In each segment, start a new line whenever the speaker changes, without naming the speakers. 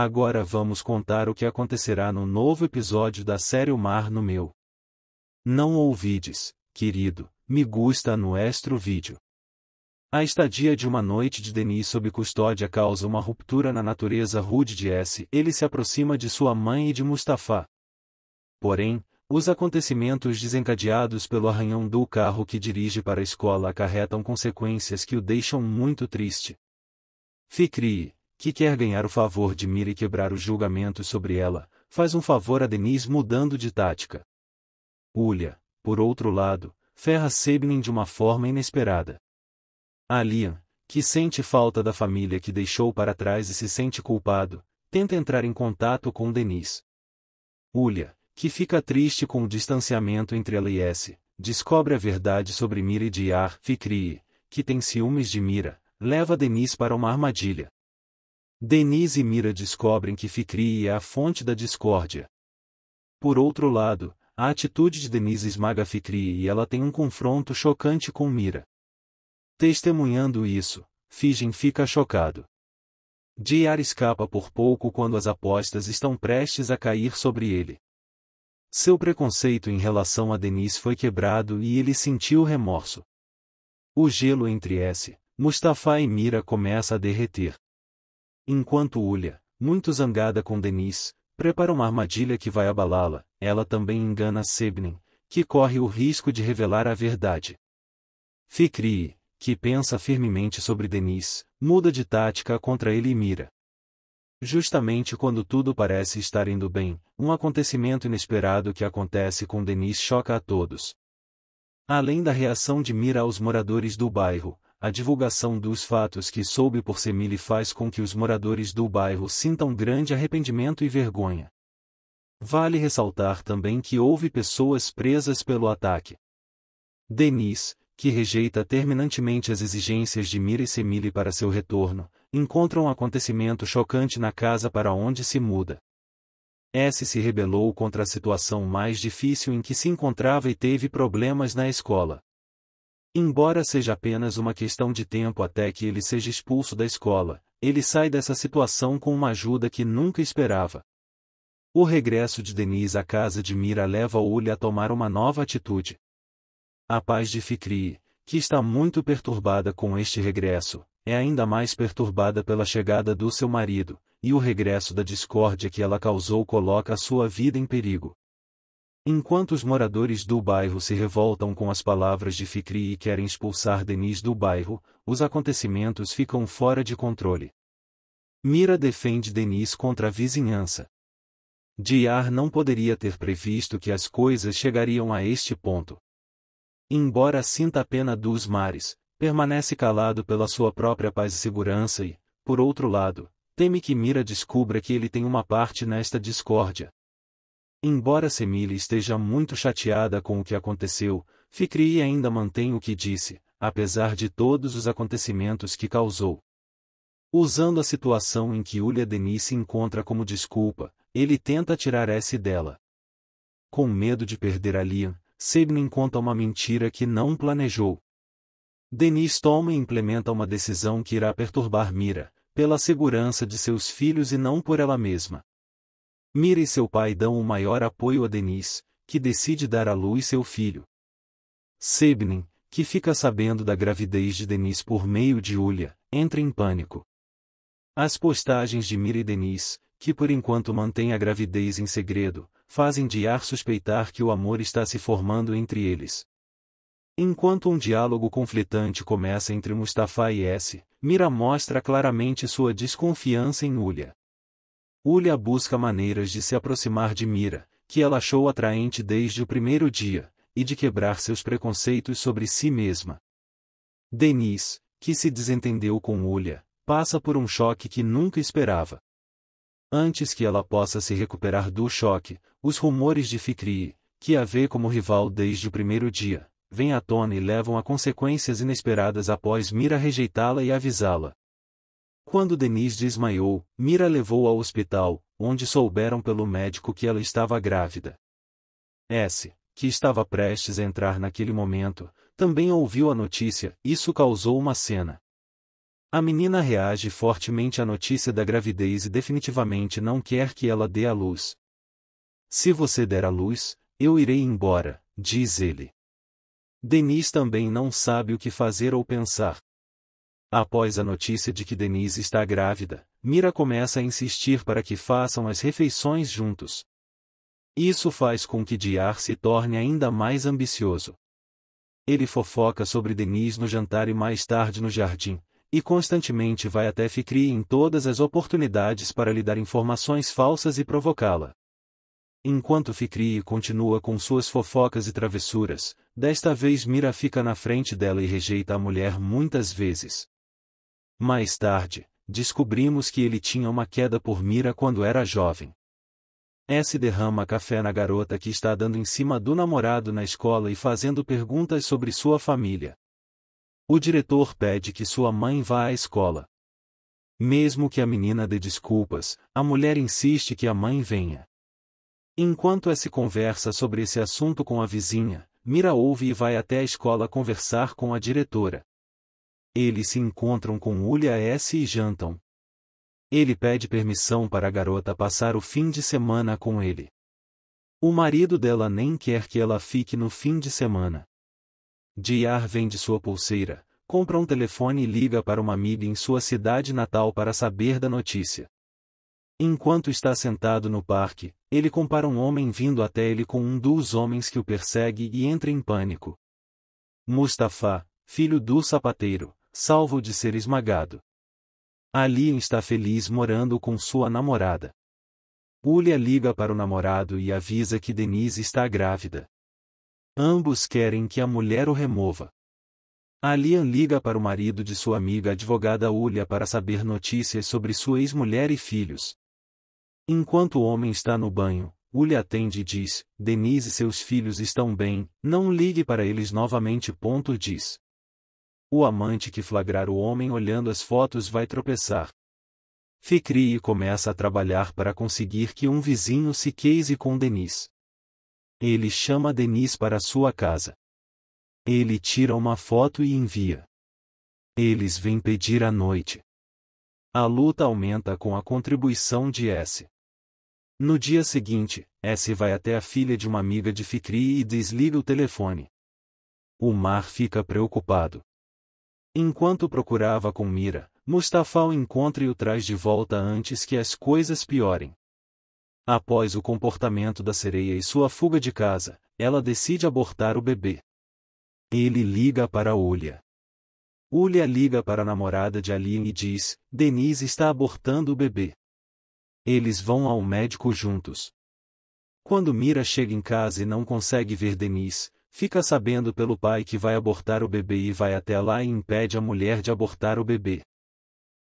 Agora vamos contar o que acontecerá no novo episódio da série O Mar no Meu. Não ouvides, querido, me gusta no extra vídeo. A estadia de uma noite de Denis sob custódia causa uma ruptura na natureza rude de S. Ele se aproxima de sua mãe e de Mustafa. Porém, os acontecimentos desencadeados pelo arranhão do carro que dirige para a escola acarretam consequências que o deixam muito triste. Fikri que quer ganhar o favor de Mira e quebrar os julgamentos sobre ela, faz um favor a Denise mudando de tática. Ulha, por outro lado, ferra Sebnin de uma forma inesperada. A Lian, que sente falta da família que deixou para trás e se sente culpado, tenta entrar em contato com Denise. Ulha, que fica triste com o distanciamento entre ela e S, descobre a verdade sobre Mira e Diar Fikri, que tem ciúmes de Mira, leva Denise para uma armadilha. Denise e Mira descobrem que Ficri é a fonte da discórdia. Por outro lado, a atitude de Denise esmaga Ficri e ela tem um confronto chocante com Mira. Testemunhando isso, Figen fica chocado. Diar escapa por pouco quando as apostas estão prestes a cair sobre ele. Seu preconceito em relação a Denise foi quebrado e ele sentiu remorso. O gelo entre S, Mustafa e Mira começa a derreter. Enquanto Ulha, muito zangada com Denise, prepara uma armadilha que vai abalá-la, ela também engana Sebnin, que corre o risco de revelar a verdade. Fikri, que pensa firmemente sobre Denise, muda de tática contra ele e mira. Justamente quando tudo parece estar indo bem, um acontecimento inesperado que acontece com Denise choca a todos. Além da reação de Mira aos moradores do bairro, a divulgação dos fatos que soube por Semile faz com que os moradores do bairro sintam grande arrependimento e vergonha. Vale ressaltar também que houve pessoas presas pelo ataque. Denis, que rejeita terminantemente as exigências de Mira e Semile para seu retorno, encontra um acontecimento chocante na casa para onde se muda. S se rebelou contra a situação mais difícil em que se encontrava e teve problemas na escola. Embora seja apenas uma questão de tempo até que ele seja expulso da escola, ele sai dessa situação com uma ajuda que nunca esperava. O regresso de Denise à casa de Mira leva Ulha a tomar uma nova atitude. A paz de Fikri, que está muito perturbada com este regresso, é ainda mais perturbada pela chegada do seu marido, e o regresso da discórdia que ela causou coloca sua vida em perigo. Enquanto os moradores do bairro se revoltam com as palavras de Fikri e querem expulsar Denis do bairro, os acontecimentos ficam fora de controle. Mira defende Denis contra a vizinhança. Diar não poderia ter previsto que as coisas chegariam a este ponto. Embora sinta a pena dos mares, permanece calado pela sua própria paz e segurança e, por outro lado, teme que Mira descubra que ele tem uma parte nesta discórdia, Embora Semile esteja muito chateada com o que aconteceu, Fikri ainda mantém o que disse, apesar de todos os acontecimentos que causou. Usando a situação em que Ulia Denis se encontra como desculpa, ele tenta tirar S dela. Com medo de perder a Lian, Sebnin conta uma mentira que não planejou. Denis toma e implementa uma decisão que irá perturbar Mira, pela segurança de seus filhos e não por ela mesma. Mira e seu pai dão o maior apoio a Denise, que decide dar à luz seu filho. Sebnin, que fica sabendo da gravidez de Denise por meio de Ulia, entra em pânico. As postagens de Mira e Denise, que por enquanto mantém a gravidez em segredo, fazem Diar suspeitar que o amor está se formando entre eles. Enquanto um diálogo conflitante começa entre Mustafa e S, Mira mostra claramente sua desconfiança em Ulia. Ulia busca maneiras de se aproximar de Mira, que ela achou atraente desde o primeiro dia, e de quebrar seus preconceitos sobre si mesma. Denise, que se desentendeu com Ulia, passa por um choque que nunca esperava. Antes que ela possa se recuperar do choque, os rumores de Fikri, que a vê como rival desde o primeiro dia, vêm à tona e levam a consequências inesperadas após Mira rejeitá-la e avisá-la. Quando Denise desmaiou, Mira levou ao hospital, onde souberam pelo médico que ela estava grávida. S, que estava prestes a entrar naquele momento, também ouviu a notícia, isso causou uma cena. A menina reage fortemente à notícia da gravidez e definitivamente não quer que ela dê a luz. Se você der a luz, eu irei embora, diz ele. Denise também não sabe o que fazer ou pensar. Após a notícia de que Denise está grávida, Mira começa a insistir para que façam as refeições juntos. Isso faz com que Diar se torne ainda mais ambicioso. Ele fofoca sobre Denise no jantar e mais tarde no jardim, e constantemente vai até Fikri em todas as oportunidades para lhe dar informações falsas e provocá-la. Enquanto Fikri continua com suas fofocas e travessuras, desta vez Mira fica na frente dela e rejeita a mulher muitas vezes. Mais tarde, descobrimos que ele tinha uma queda por Mira quando era jovem. S derrama café na garota que está dando em cima do namorado na escola e fazendo perguntas sobre sua família. O diretor pede que sua mãe vá à escola. Mesmo que a menina dê desculpas, a mulher insiste que a mãe venha. Enquanto S conversa sobre esse assunto com a vizinha, Mira ouve e vai até a escola conversar com a diretora. Eles se encontram com Ulia S e jantam. Ele pede permissão para a garota passar o fim de semana com ele. O marido dela nem quer que ela fique no fim de semana. Diar vende sua pulseira, compra um telefone e liga para uma amiga em sua cidade natal para saber da notícia. Enquanto está sentado no parque, ele compara um homem vindo até ele com um dos homens que o persegue e entra em pânico. Mustafa, filho do sapateiro, salvo de ser esmagado. Alien está feliz morando com sua namorada. Julia liga para o namorado e avisa que Denise está grávida. Ambos querem que a mulher o remova. Alian liga para o marido de sua amiga advogada Ulia para saber notícias sobre sua ex-mulher e filhos. Enquanto o homem está no banho, Ulia atende e diz: Denise e seus filhos estão bem, não ligue para eles novamente. Ponto diz. O amante que flagrar o homem olhando as fotos vai tropeçar. Ficri começa a trabalhar para conseguir que um vizinho se case com Denis. Ele chama Denis para sua casa. Ele tira uma foto e envia. Eles vêm pedir à noite. A luta aumenta com a contribuição de S. No dia seguinte, S vai até a filha de uma amiga de Ficri e desliga o telefone. O mar fica preocupado. Enquanto procurava com mira, Mustafa o encontra e o traz de volta antes que as coisas piorem. Após o comportamento da sereia e sua fuga de casa, ela decide abortar o bebê. Ele liga para Ulia. Ulia liga para a namorada de Aline e diz: Denise está abortando o bebê. Eles vão ao médico juntos. Quando Mira chega em casa e não consegue ver Denise, Fica sabendo pelo pai que vai abortar o bebê e vai até lá e impede a mulher de abortar o bebê.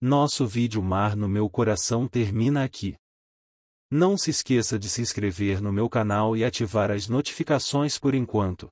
Nosso vídeo Mar no Meu Coração termina aqui. Não se esqueça de se inscrever no meu canal e ativar as notificações por enquanto.